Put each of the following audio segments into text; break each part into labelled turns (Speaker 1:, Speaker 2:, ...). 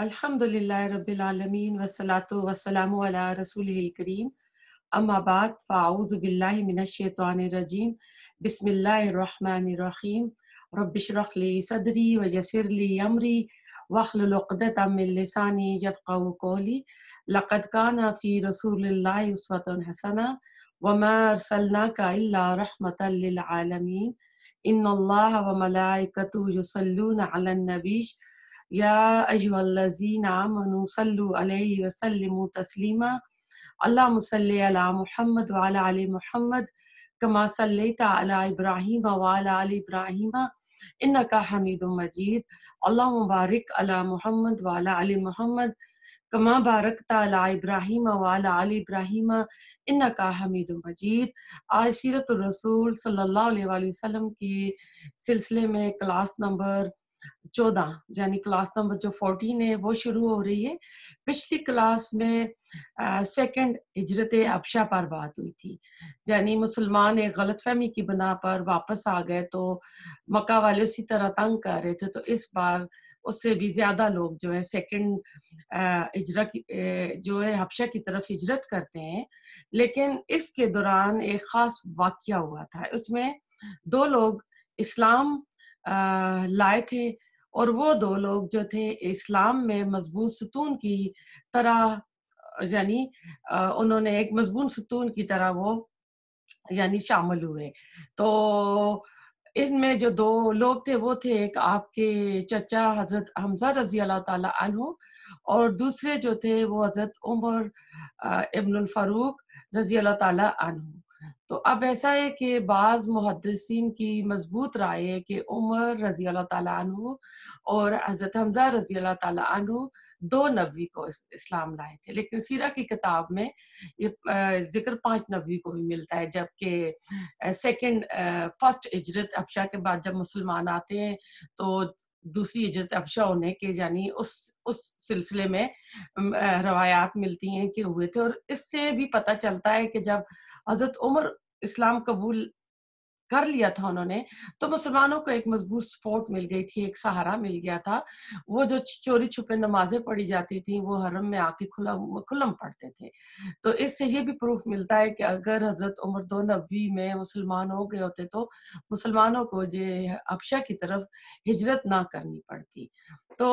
Speaker 1: الحمد لله رب العالمين والصلاة والسلام على رسوله الكريم أما بعد فأعوذ بالله من الشيطان الرجيم بسم الله الرحمن الرحيم رب اشرح لي صدري ويسر لي أمري واحلل عقدة من لساني يفقه قولي لقد كان في رسول الله أسوة حسنة وما أرسلناك إلا رحمة للعالمين إن الله وملائكته يصلون على النبي يا أيها الذين آمنوا صلوا عليه وسلموا تسليما اللهم صل على محمد وعلى آل محمد كما صليت على إبراهيم وعلى آل إبراهيم إنك حميد مجيد اللهم بارك على محمد وعلى آل محمد كما باركت على إبراهيم وعلى آل إبراهيم إنك حميد مجيد आज الرسول صلى الله عليه وسلم كي سلسلة में class number चौदह यानी क्लास नंबर जो फोर्टीन है वो शुरू हो रही है पिछली क्लास में सेकंड हिजरत अफशा पर बात हुई थी यानी मुसलमान एक गलत फहमी की बना पर वापस आ गए तो मक्का वाले उसी तरह तंग कर रहे थे तो इस बार उससे भी ज्यादा लोग जो है सेकंड हिजरत जो है हबशा की तरफ हिजरत करते हैं लेकिन इसके दौरान एक खास वाक्य हुआ था उसमें दो लोग इस्लाम लाए थे और वो दो लोग जो थे इस्लाम में मजबूत सतून की तरह यानी उन्होंने एक मजबूत सतून की तरह वो यानी शामिल हुए तो इनमें जो दो लोग थे वो थे एक आपके चचा हजरत हमजा रजी अल्लाह और दूसरे जो थे वो हजरत उमर इब्नुल फारूक रजी अल्लाह तु तो अब ऐसा है कि बाज़ मुहदसिन की मजबूत राय है कि उमर रजी अल्लाह तु और हज़रत हमजा रजी अल्लाह तु दो नबी को इस्लाम लाए थे लेकिन सीरा की किताब में ये जिक्र पांच नबी को भी मिलता है जबकि सेकंड फर्स्ट इजरत अफशा के बाद जब मुसलमान आते हैं तो दूसरी इजरत अफशा होने के यानी उस उस सिलसिले में रवायात मिलती हैं कि हुए थे और इससे भी पता चलता है कि जब हज़रत उमर इस्लाम कबूल कर लिया था उन्होंने तो मुसलमानों को एक मजबूत सपोर्ट मिल गई थी एक सहारा मिल गया था वो जो चोरी छुपे नमाजें पढ़ी जाती थी वो हरम में आके खुला खुलम पढ़ते थे तो इससे ये भी प्रूफ मिलता है कि अगर हजरत उमर दो नबी में मुसलमान हो गए होते तो मुसलमानों को जे अबशा की तरफ हिजरत ना करनी पड़ती तो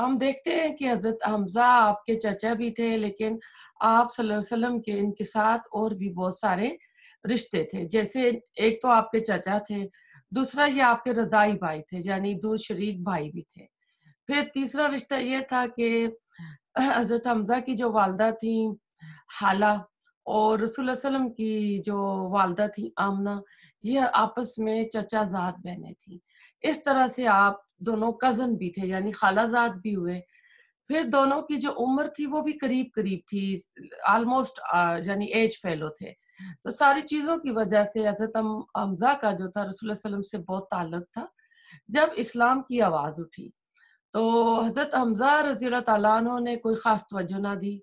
Speaker 1: हम देखते हैं कि हजरत हमजा आपके चचा भी थे लेकिन आप सल्लल्लाहु अलैहि वसल्लम के इनके साथ और भी बहुत सारे रिश्ते थे जैसे एक तो आपके चाचा थे दूसरा ये आपके रदाई भाई थे यानी दो शरीक भाई भी थे फिर तीसरा रिश्ता ये था कि हजरत हमजा की जो वालदा थी हाला और रसूल सलम की जो वालदा थी आमना ये आपस में चचा जात बहने थी इस तरह से आप दोनों कजन भी थे यानी जात भी हुए फिर दोनों की जो उम्र थी वो भी करीब करीब थी ऑलमोस्ट यानी एज फेलो थे तो सारी चीज़ों की वजह से हजरत हमजा का जो था रसुल्लम से बहुत ताल्लुक था जब इस्लाम की आवाज़ उठी तो हज़रत हमजा रजी तु ने कोई ख़ास तवज्जो ना दी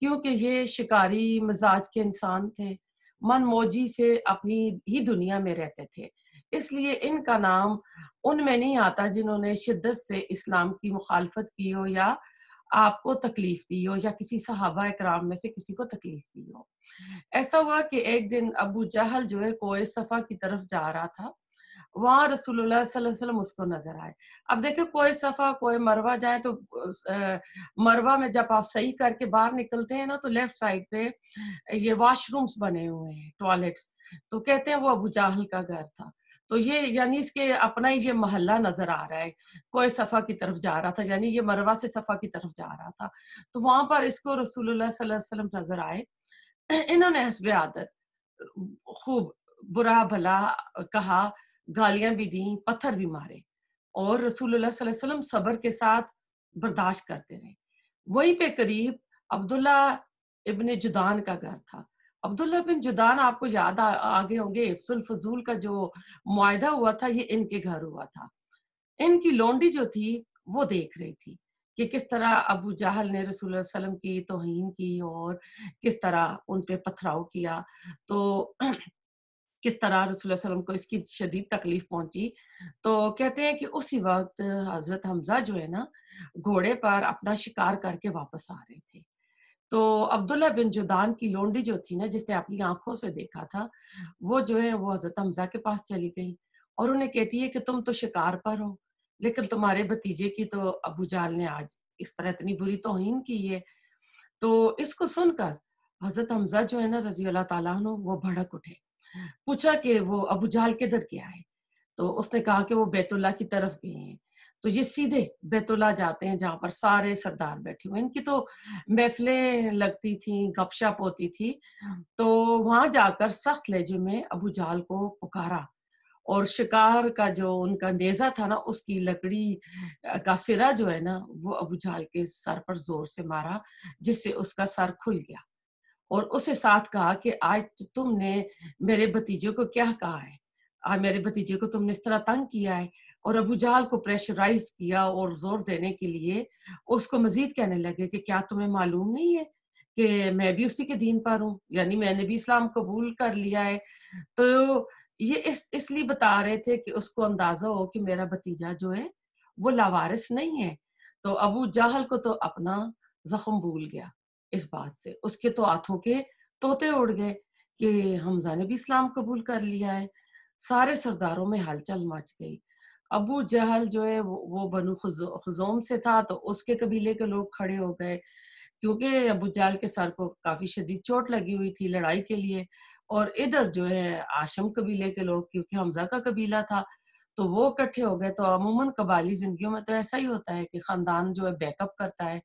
Speaker 1: क्योंकि ये शिकारी मिजाज के इंसान थे मन मनमोजी से अपनी ही दुनिया में रहते थे इसलिए इनका नाम उनमें नहीं आता जिन्होंने शिद्दत से इस्लाम की मुखालफत की हो या आपको तकलीफ दी हो या किसी सहाबा कराम में से किसी को तकलीफ दी हो ऐसा हुआ कि एक दिन अबू जहल जो है कोय सफ़ा की तरफ जा रहा था वहां रसूलुल्लाह वसल्लम उसको नजर आए अब देखे कोई सफ़ा कोई मरवा जाए तो आ, मरवा में जब आप सही करके बाहर निकलते हैं ना तो लेफ्ट साइड पे ये वॉशरूम्स बने हुए हैं टॉयलेट्स तो कहते हैं वो अबू जाहल का घर था तो ये यानी इसके अपना ही ये महल्ला नजर आ रहा है कोई सफा की तरफ जा रहा था यानी ये मरवा से सफा की तरफ जा रहा था तो वहां पर इसको रसूलुल्लाह नजर आए इन्होंने हसब आदत खूब बुरा भला कहा गालियां भी दी पत्थर भी मारे और रसूल सबर के साथ बर्दाश्त करते रहे वहीं पे करीब अब्दुल्ला इबन जुदान का घर था अब्दुल्ला बिन जुदान आपको याद आगे होंगे इफ्सुल फजूल का जो मुआदा हुआ था ये इनके घर हुआ था इनकी लोंडी जो थी वो देख रही थी कि किस तरह अबू जहल ने रसूल वसलम की तोहन की और किस तरह उन पे पथराव किया तो किस तरह रसूल वसलम को इसकी शदीद तकलीफ पहुंची तो कहते हैं कि उसी वक्त हजरत हमजा जो है ना घोड़े पर अपना शिकार करके वापस आ रहे थे तो अब्दुल्ला बिन जुदान की लोंडी जो थी ना जिसने अपनी आंखों से देखा था वो जो है वो हजरत हमजा के पास चली गई और उन्हें कहती है कि तुम तो शिकार पर हो लेकिन तुम्हारे भतीजे की तो अबू जाल ने आज इस तरह इतनी बुरी तोहिन की है तो इसको सुनकर हजरत हमजा जो है ना रजी अल्लाह तला वो भड़क उठे पूछा कि वो अबू जाल किधर गया है तो उसने कहा कि वो बैतुल्ला की तरफ गए हैं तो ये सीधे बैतुल्ला जाते हैं जहां पर सारे सरदार बैठे हुए इनकी तो महफिलें लगती थी गपशप होती थी तो वहां जाकर सख्त लहजे में अबू जाल को पुकारा और शिकार का जो उनका नेजा था ना उसकी लकड़ी का सिरा जो है ना वो अबू जाल के सर पर जोर से मारा जिससे उसका सर खुल गया और उसे साथ कहा कि आज तो तुमने मेरे भतीजे को क्या कहा है आज मेरे भतीजे को तुमने इस तरह तंग किया है और अबू जाल को प्रेशराइज किया और जोर देने के लिए उसको मजीद कहने लगे कि क्या तुम्हें मालूम नहीं है कि मैं भी उसी के दीन पर हूँ यानी मैंने भी इस्लाम कबूल कर लिया है तो ये इस इसलिए बता रहे थे कि उसको अंदाजा हो कि मेरा भतीजा जो है वो लावारिस नहीं है तो अबू जाहल को तो अपना जख्म भूल गया इस बात से उसके तो हाथों के तोते उड़ गए कि हमजा ने भी इस्लाम कबूल कर लिया है सारे सरदारों में हलचल मच गई अबू जहल जो है वो बनु खजोम से था तो उसके कबीले के लोग खड़े हो गए क्योंकि अबू जहल के सर को काफी शदीद चोट लगी हुई थी लड़ाई के लिए और इधर जो है आशम कबीले के लोग क्योंकि हमजा का कबीला था तो वो इकट्ठे हो गए तो अमूमन कबाली जिंदगी में तो ऐसा ही होता है कि खानदान जो है बैकअप करता है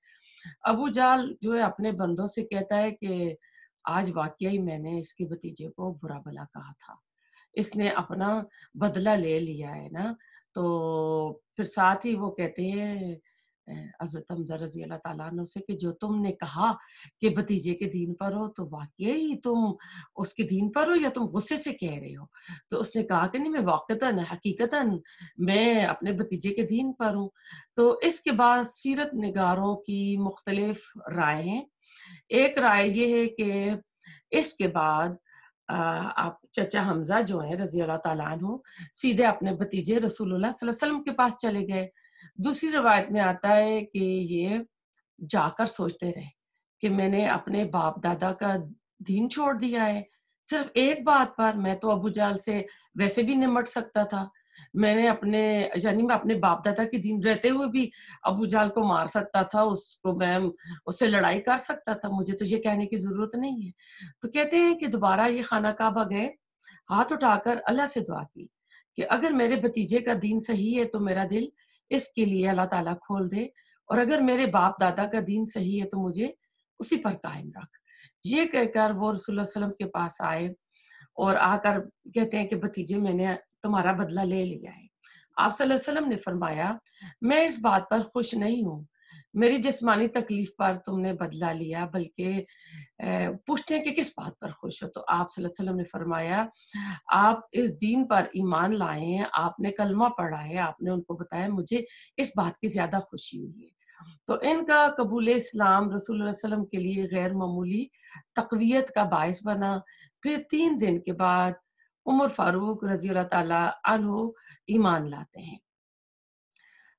Speaker 1: अबू जाल जो है अपने बंदों से कहता है कि आज वाकई मैंने इसके भतीजे को बुरा भला कहा था इसने अपना बदला ले लिया है ना तो फिर साथ ही वो कहते हैं हजरत हमजा रजी अल्लाह तला से कि जो तुमने कहा कि भतीजे के दीन पर हो तो वाकई तुम उसके दीन पर हो या तुम गुस्से से कह रहे हो तो उसने कहा कि नहीं मैं वाकता हकीकता मैं अपने भतीजे के दीन पर हूँ तो इसके बाद सीरत नगारों की मुख्तलिफ राय हैं एक राय यह है कि इसके बाद आप चचा हमजा जो है रजी अल्लाह सीधे अपने भतीजे रसूल के पास चले गए दूसरी रवायत में आता है कि ये जाकर सोचते रहे कि मैंने अपने बाप दादा का दीन छोड़ दिया है सिर्फ एक बात पर मैं तो अबू जाल से वैसे भी निमट सकता था मैंने अपने यानी मैं अपने बाप दादा के दिन रहते हुए भी अबू जाल को मार सकता था उसको मैं उससे लड़ाई कर सकता था मुझे तो ये कहने की जरूरत नहीं है तो कहते हैं कि दोबारा ये खाना काबा गए हाथ उठाकर अल्लाह से दुआ की कि अगर मेरे भतीजे का दिन सही है तो मेरा दिल इसके लिए अल्लाह ताला खोल दे और अगर मेरे बाप दादा का दिन सही है तो मुझे उसी पर कायम रख ये कहकर वो रसुल्लम के पास आए और आकर कहते हैं कि भतीजे मैंने तुम्हारा बदला ले लिया है आप सल्लम ने फरमाया मैं इस बात पर खुश नहीं हूँ मेरी जिस्मानी तकलीफ पर तुमने बदला लिया बल्कि पूछते हैं कि किस बात पर खुश हो तो आप वसल्लम ने फरमाया आप इस दीन पर ईमान लाए हैं आपने कलमा पढ़ा है आपने उनको बताया मुझे इस बात की ज़्यादा खुशी हुई है तो इनका कबूल इस्लाम रसूल वसलम के लिए गैर मामूली तकवीत का बायस बना फिर तीन दिन के बाद उमर फारूक रजी तु ईमान लाते हैं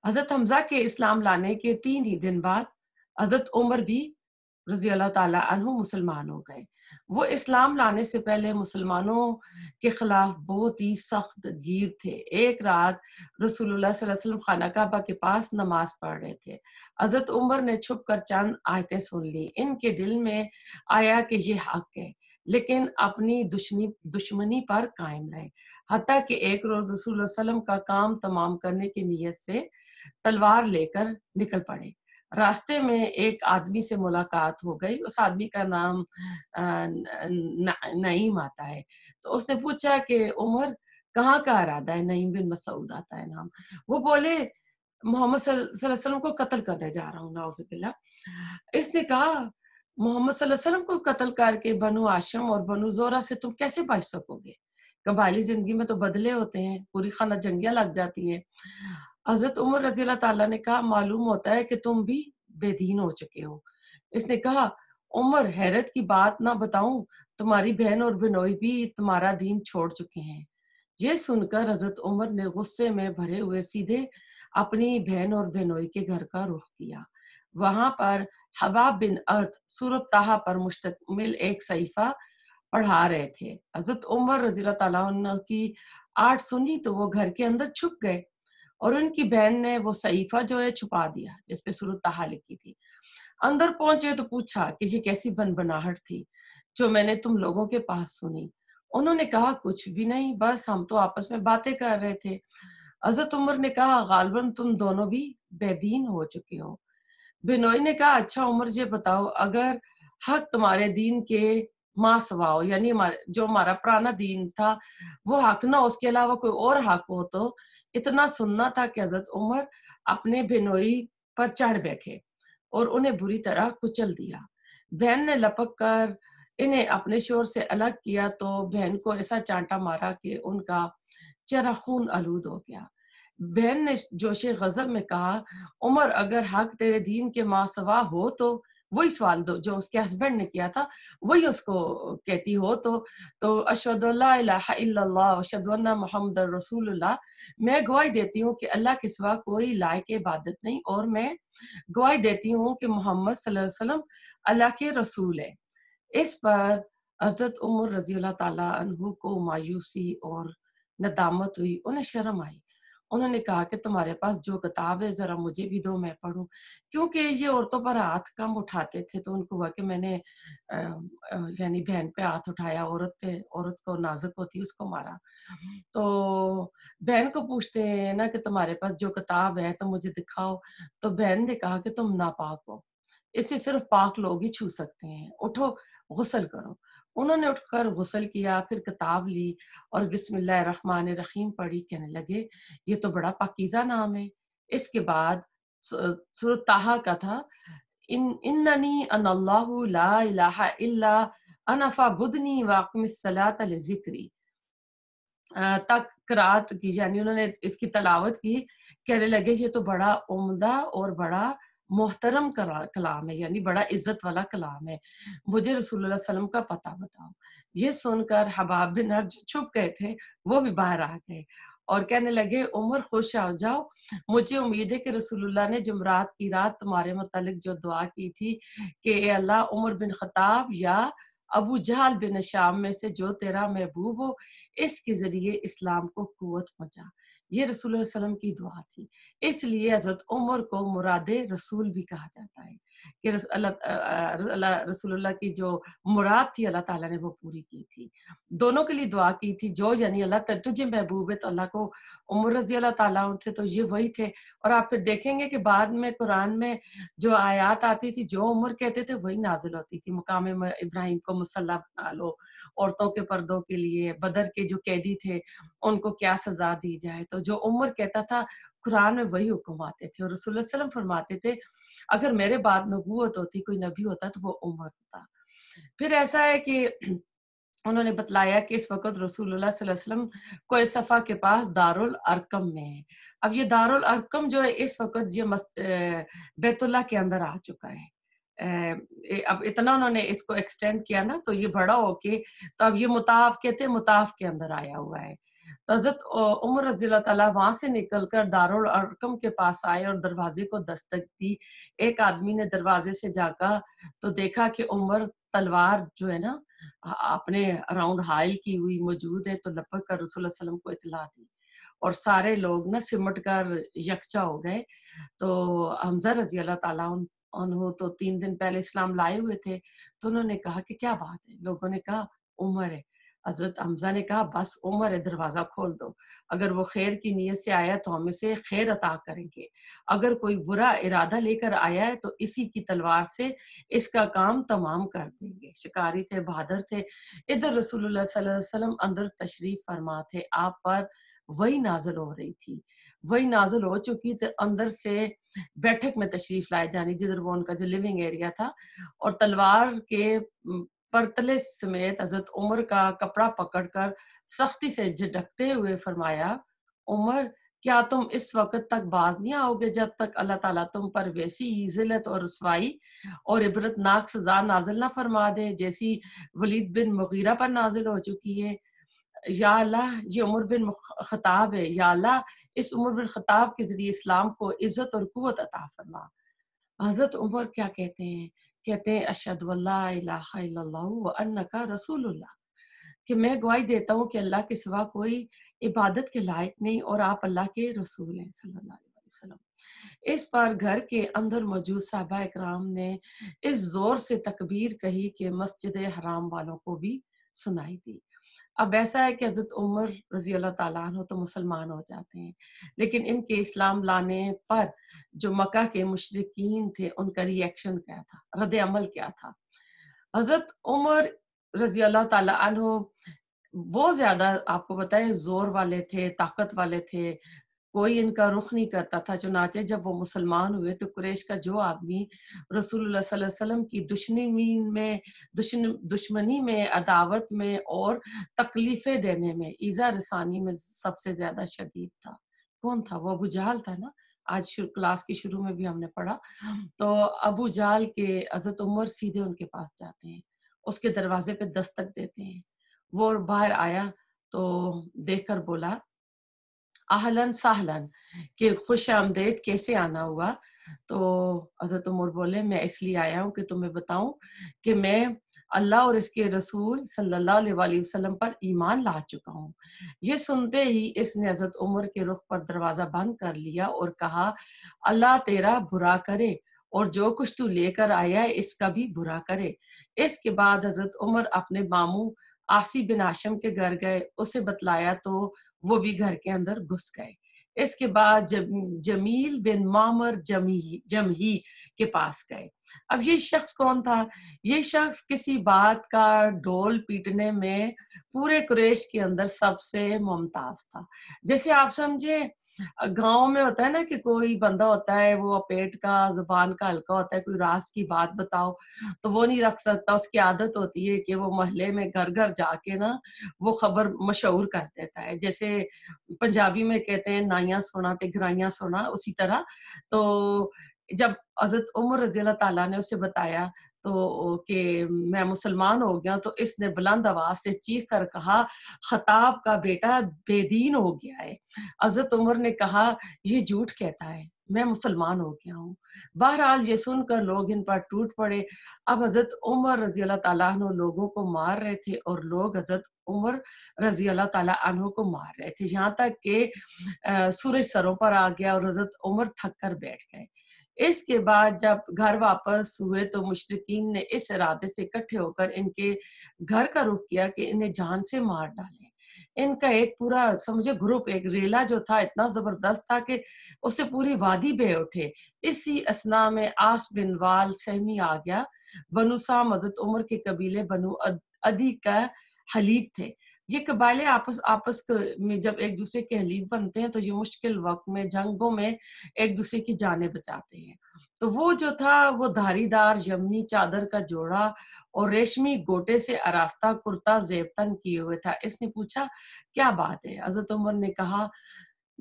Speaker 1: हज़रत हमजा के इस्लाम लाने के तीन ही दिन बाद हज़रत उमर भी रजी अल्लाह तु मुसलमान हो गए वो इस्लाम लाने से पहले मुसलमानों के खिलाफ बहुत ही सख्त गिर थे एक रात रसूलुल्लाह खाना काबा के पास नमाज पढ़ रहे थे हजरत उमर ने छुप कर चंद आयतें सुन ली इनके दिल में आया कि ये हक है लेकिन अपनी दुश्मनी दुश्मनी पर कायम रहे हती कि एक रोज रसूल वसलम का काम तमाम करने की नीयत से तलवार लेकर निकल पड़े रास्ते में एक आदमी से मुलाकात हो गई उस आदमी का नाम नईम आता है तो उसने पूछा कि उमर कहाँ का इरादा है नईम बिन मसऊद आता है नाम वो बोले मोहम्मद को कत्ल करने जा रहा हूँ नाउजबिल्ला इसने कहा मोहम्मद वसल्लम को कत्ल करके बनु आशम और बनु जोरा से तुम कैसे बच सकोगे कबाली जिंदगी में तो बदले होते हैं पूरी खाना जंगियां लग जाती हैं हजरत उमर रजी तला ने कहा मालूम होता है कि तुम भी बेदीन हो चुके हो इसने कहा उमर हैरत की बात ना बताऊं तुम्हारी बहन और बिनोई भी तुम्हारा दीन छोड़ चुके हैं ये सुनकर हजरत उमर ने गुस्से में भरे हुए सीधे अपनी बहन और बहनोई के घर का रुख किया वहां पर हवा बिन अर्थ सूरत ताहा पर मुश्तमिल एक सहीफा पढ़ा रहे थे हजरत उमर रजील की आठ सुनी तो वो घर के अंदर छुप गए और उनकी बहन ने वो सहीफा जो है छुपा दिया जिसपे सूरत ताहा लिखी थी अंदर पहुंचे तो पूछा कि ये कैसी बनबनाहट थी जो मैंने तुम लोगों के पास सुनी उन्होंने कहा कुछ भी नहीं बस हम तो आपस में बातें कर रहे थे हजरत उमर ने कहा गालबन तुम दोनों भी बेदीन हो चुके हो बिनोई ने कहा अच्छा उम्र जी बताओ अगर हक तुम्हारे दीन के माँ सवाओ यानी हमारे जो हमारा पुराना दीन था वो हक ना उसके अलावा कोई और हक हो तो इतना सुनना था कि हजरत उमर अपने बिनोई पर चढ़ बैठे और उन्हें बुरी तरह कुचल दिया बहन ने लपक कर इन्हें अपने शोर से अलग किया तो बहन को ऐसा चांटा मारा कि उनका चेहरा खून आलूद हो गया बहन ने जोश गजब में कहा उमर अगर हक तेरे दीन के मासवा हो तो वही सवाल दो जो उसके हस्बैंड ने किया था वही उसको कहती हो तो तो अशदुल्ला मोहम्मद रसूलुल्लाह मैं गवाही देती हूँ कि अल्लाह के सिवा कोई लायक इबादत नहीं और मैं गवाही देती हूँ कि मोहम्मद अल्लाह के रसूल है इस पर हजरत उमर रजी अल्लाह तु को मायूसी और नदामत हुई उन्हें शर्म आई उन्होंने कहा कि तुम्हारे पास जो किताब है जरा मुझे भी दो मैं पढ़ू क्योंकि ये औरतों पर हाथ कम उठाते थे तो उनको हुआ कि मैंने यानी बहन पे हाथ उठाया औरत पे औरत को नाजुक होती उसको मारा हम्म। तो बहन को पूछते हैं ना कि तुम्हारे पास जो किताब है तो मुझे दिखाओ तो बहन ने कहा कि तुम नापाक हो इसे सिर्फ पाक लोग ही छू सकते हैं उठो गुसल करो उन्होंने उठकर गुसल किया फिर किताब ली और बिस्मिल्लाहमान रहीम पढ़ी कहने लगे ये तो बड़ा पाकिज़ा नाम है इसके बाद सुरताहा का था इन इन्ननी अनल्लाहु ला इलाहा इल्ला अनफा बुदनी वाकमसलात जिक्री तक करात की यानी उन्होंने इसकी तलावत की कहने लगे ये तो बड़ा उम्दा और बड़ा मोहतरम कलाम है यानी बड़ा इज्जत वाला कलाम है मुझे रसूल वसलम का पता बताओ ये सुनकर हबाब बिन हर छुप गए थे वो भी बाहर आ गए और कहने लगे उमर खुश आ जाओ मुझे उम्मीद है कि रसूलुल्लाह ने जुमरात की रात तुम्हारे मतलब जो दुआ की थी कि अल्लाह उमर बिन खताब या अबू जहाल बिन शाम में से जो तेरा महबूब हो इसके जरिए इस्लाम को कुत पहुंचा ये रसूल वसलम की दुआ थी इसलिए हजरत उमर को मुराद रसूल भी कहा जाता है कि अल्लाह रसूलुल्लाह की जो मुराद थी अल्लाह ताला ने वो पूरी की थी दोनों के लिए दुआ की थी जो यानी अल्लाह तुझे महबूब है तो अल्लाह को उमर रजी अल्लाह ताला थे तो ये वही थे और आप फिर देखेंगे कि बाद में कुरान में जो आयात आती थी जो उम्र कहते थे वही नाजिल होती थी मुकाम इब्राहिम को मुसल्ला बना लो औरतों के पर्दों के लिए बदर के जो कैदी थे उनको क्या सजा दी जाए तो जो उमर कहता था कुरान में वही हुक्म आते थे और रसूल फरमाते थे अगर मेरे बाद नबूत होती कोई नबी होता तो वो उमर होता फिर ऐसा है कि उन्होंने बतलाया कि इस वक्त रसूलुल्लाह वसल्लम को सफ़ा के पास दारुल अरकम में है अब ये दारुल अरकम जो है इस वक्त ये बेतुल्ला के अंदर आ चुका है अब इतना उन्होंने इसको एक्सटेंड किया ना तो ये बड़ा होके तो अब ये मुताफ कहते मुताफ के अंदर आया हुआ है हजरत उमर रजी वहां से निकल कर दारुल अरकम के पास आए और दरवाजे को दस्तक दी एक आदमी ने दरवाजे से जाका तो देखा कि उमर तलवार जो है ना अपने राउंड हाइल की हुई मौजूद है तो लपक कर रसूल को इतला दी और सारे लोग ना सिमट कर यकचा हो गए तो हमजा रजी अल्लाह तला उन्हों तो तीन दिन पहले इस्लाम लाए हुए थे तो उन्होंने कहा कि क्या बात है लोगों ने कहा उमर है हजरत हमजा ने कहा बस उमर है दरवाज़ा खोल दो अगर वो खैर की नीयत से आया तो हम इसे खैर अता करेंगे अगर कोई बुरा इरादा लेकर आया है तो इसी की तलवार से इसका काम तमाम कर देंगे शिकारी थे बहादुर थे इधर रसूलुल्लाह सल्लल्लाहु अलैहि वसल्लम अंदर तशरीफ फरमा थे आप पर वही नाजल हो रही थी वही नाजल हो चुकी थे अंदर से बैठक में तशरीफ लाए जानी जिधर वो उनका जो लिविंग एरिया था और तलवार के परतले समेत हजरत उमर का कपड़ा पकड़कर सख्ती से झटकते हुए फरमाया उमर क्या तुम इस वक्त तक बाज नहीं आओगे जब तक अल्लाह ताला तुम पर वैसी जिलत और रसवाई और इबरतनाक सजा नाजिल ना फरमा दे जैसी वलीद बिन मुगीरा पर नाजिल हो चुकी है या अल्लाह ये उमर बिन खताब है या अल्लाह इस उमर बिन खताब के जरिए इस्लाम को इज्जत और कुत अता फरमा हजरत उमर क्या कहते हैं कहते हैं अशद वल्ला का रसूल कि मैं गवाही देता हूँ कि अल्लाह के सिवा कोई इबादत के लायक नहीं और आप अल्लाह के रसूल हैं सल्लाम इस पर घर के अंदर मौजूद साहबा इकराम ने इस जोर से तकबीर कही कि मस्जिद हराम वालों को भी सुनाई दी अब ऐसा है कि हजरत उमर रजी अल्लाह तो मुसलमान हो जाते हैं लेकिन इनके इस्लाम लाने पर जो मक्का के मुशरकिन थे उनका रिएक्शन क्या था रद्द अमल क्या था हजरत उमर रजी अल्लाह तला वो ज्यादा आपको बताए जोर वाले थे ताकत वाले थे कोई इनका रुख नहीं करता था चुनाचे जब वो मुसलमान हुए तो कुरेश का जो आदमी रसूल की दुश्मनी में दुश्न, दुश्मनी में अदावत में और तकलीफें देने में ईजा रसानी में सबसे ज्यादा शदीद था कौन था वो अबू जहल था ना आज क्लास के शुरू में भी हमने पढ़ा तो अबू जाल के अजत उमर सीधे उनके पास जाते हैं उसके दरवाजे पे दस्तक देते हैं वो बाहर आया तो देखकर बोला आहलन साहलन कि खुश आमदेद कैसे आना हुआ तो हजरत उमर बोले मैं इसलिए आया हूँ कि तुम्हें बताऊं कि मैं अल्लाह और इसके रसूल सल्लल्लाहु अलैहि वसल्लम पर ईमान ला चुका हूँ ये सुनते ही इसने हजरत उमर के रुख पर दरवाज़ा बंद कर लिया और कहा अल्लाह तेरा बुरा करे और जो कुछ तू लेकर आया है इसका भी बुरा करे इसके बाद हजरत उमर अपने मामू आसी बिन आशम के घर गए उसे बतलाया तो वो भी घर के अंदर घुस गए इसके बाद जब जमील बिन मामर जमी जमही के पास गए अब ये शख्स कौन था ये शख्स किसी बात का डोल पीटने में पूरे कुरेश के अंदर सबसे मुमताज था जैसे आप समझे गाँव में होता है ना कि कोई बंदा होता है वो पेट का जुबान का हल्का होता है कोई रास की बात बताओ तो वो नहीं रख सकता उसकी आदत होती है कि वो महल्ले में घर घर जाके ना वो खबर मशहूर कर देता है जैसे पंजाबी में कहते हैं नाइया सोना ते घराइया सोना उसी तरह तो जब हजरत उमर रजील तला ने उसे बताया तो कि मैं मुसलमान हो गया तो इसने बुलंद आवाज से चीख कर कहा खताब का बेटा बेदीन हो गया है अजरत उमर ने कहा ये झूठ कहता है मैं मुसलमान हो गया हूँ बहरहाल ये सुनकर लोग इन पर टूट पड़े अब हजरत उमर रजी अल्लाह तु लोगों को मार रहे थे और लोग हजरत उमर रजी अल्लाह तला को मार रहे थे यहाँ तक के सूरज सरों पर आ गया और हजरत उमर थक कर बैठ गए इसके बाद जब घर वापस हुए तो मुश्रकिन ने इस इरादे से इकट्ठे होकर इनके घर का रुख किया कि इन्हें जान से मार डालें इनका एक पूरा समझे ग्रुप एक रेला जो था इतना जबरदस्त था कि उससे पूरी वादी बे उठे इसी असना में आस बिन वाल सहमी आ गया बनुसा मजद उमर के कबीले बनु अदी का हलीफ थे ये कबाइले आपस आपस में जब एक दूसरे के हलीफ बनते हैं तो ये मुश्किल वक्त में जंगों में एक दूसरे की जानें बचाते हैं तो वो जो था वो धारीदार यमनी चादर का जोड़ा और रेशमी गोटे से अरास्ता कुर्ता जेबतन किए हुए था इसने पूछा क्या बात है हजरत उमर ने कहा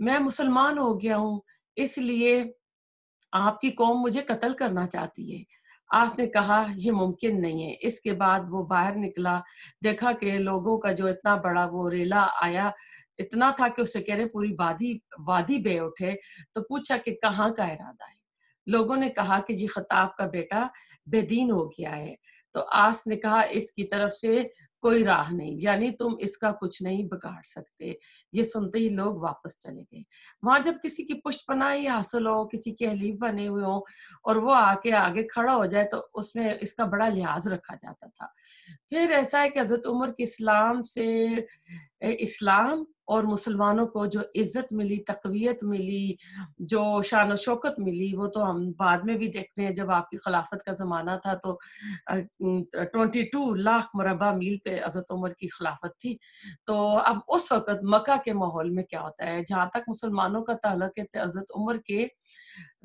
Speaker 1: मैं मुसलमान हो गया हूँ इसलिए आपकी कौम मुझे कत्ल करना चाहती है आपने कहा ये मुमकिन नहीं है इसके बाद वो बाहर निकला देखा कि लोगों का जो इतना बड़ा वो रेला आया इतना था कि उससे कह रहे पूरी वादी वादी बे उठे तो पूछा कि कहाँ का इरादा है लोगों ने कहा कि जी खताब का बेटा बेदीन हो गया है तो आस ने कहा इसकी तरफ से कोई राह नहीं यानी तुम इसका कुछ नहीं बिगाड़ सकते ये सुनते ही लोग वापस चले गए वहां जब किसी की पुष्ट पनाही हासिल हो किसी के हलीफ बने हुए हो और वो आके आगे खड़ा हो जाए तो उसमें इसका बड़ा लिहाज रखा जाता था फिर ऐसा है कि हजरत उमर के इस्लाम से इस्लाम और मुसलमानों को जो इज्जत मिली तकवीत मिली जो शान शौकत मिली वो तो हम बाद में भी देखते हैं जब आपकी खिलाफत का ज़माना था तो ट्वेंटी टू लाख मरबा मील पे हजरत उमर की खिलाफत थी तो अब उस वक़्त मक्का के माहौल में क्या होता है जहाँ तक मुसलमानों का तल्लक है तो हजरत उमर के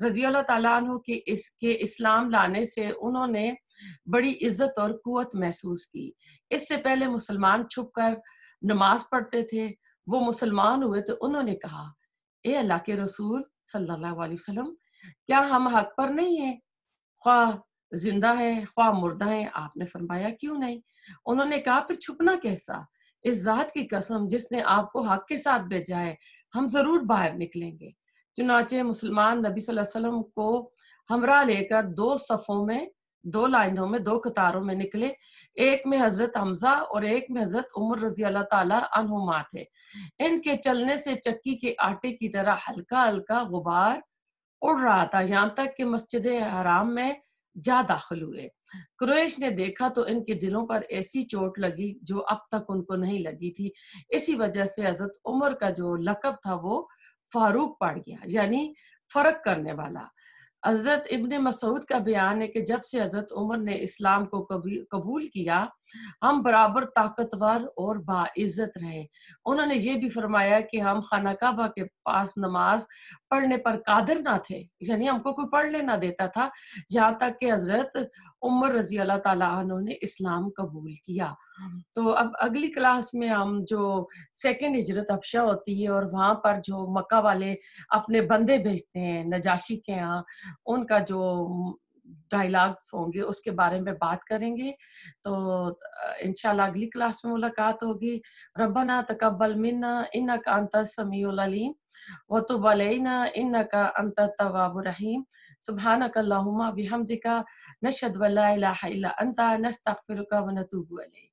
Speaker 1: रजी अल्लाह तु के इसके इस्लाम लाने से उन्होंने बड़ी इज्जत और कुत महसूस की इससे पहले मुसलमान छुप कर नमाज पढ़ते थे वो मुसलमान हुए तो उन्होंने कहा ए अल्लाह के रसूल सल्लल्लाहु अलैहि वसल्लम क्या हम हक पर नहीं है ख्वा जिंदा है ख्वा मुर्दा है आपने फरमाया क्यों नहीं उन्होंने कहा फिर छुपना कैसा इस जात की कसम जिसने आपको हक के साथ भेजा है हम जरूर बाहर निकलेंगे चुनाचे मुसलमान नबी वसल्लम को हमरा लेकर दो सफ़ों में दो लाइनों में दो कतारों में निकले एक में हजरत हमजा और एक में हजरत उमर रजी अल्लाह थे इनके चलने से चक्की के आटे की तरह हल्का हल्का गुबार उड़ रहा था यहाँ तक कि मस्जिद हराम में जा दाखिल हुए क्रोएश ने देखा तो इनके दिलों पर ऐसी चोट लगी जो अब तक उनको नहीं लगी थी इसी वजह से हजरत उमर का जो लकब था वो फारूक पड़ गया यानी फर्क करने वाला हज़रत इब्ने मसूद का बयान है कि जब से हज़रत उमर ने इस्लाम को कबूल किया हम बराबर ताकतवर और बाइज्जत रहें उन्होंने ये भी फरमाया कि हम खाना काबा के पास नमाज पढ़ने पर कादर ना थे यानी हमको कोई पढ़ने ना देता था जहाँ तक कि हजरत उमर रजी अल्लाह तला ने इस्लाम कबूल किया तो अब अगली क्लास में हम जो सेकेंड हिजरत अफशा होती है और वहाँ पर जो मक्का वाले अपने बंदे भेजते हैं नजाशी के यहाँ उनका जो डायलॉग होंगे उसके बारे में बात करेंगे तो इन अगली क्लास में मुलाकात होगी रबना तकबल मिन्ना इन्ना का अंतर समीम तो बलना इन्ना का अंत तवाबरहीम रहीम सुबहान कल्लाहुमा बिहमदिका नशद वल्ला इलाहा इल्ला अंता नस्तगफिरुका व नतूबु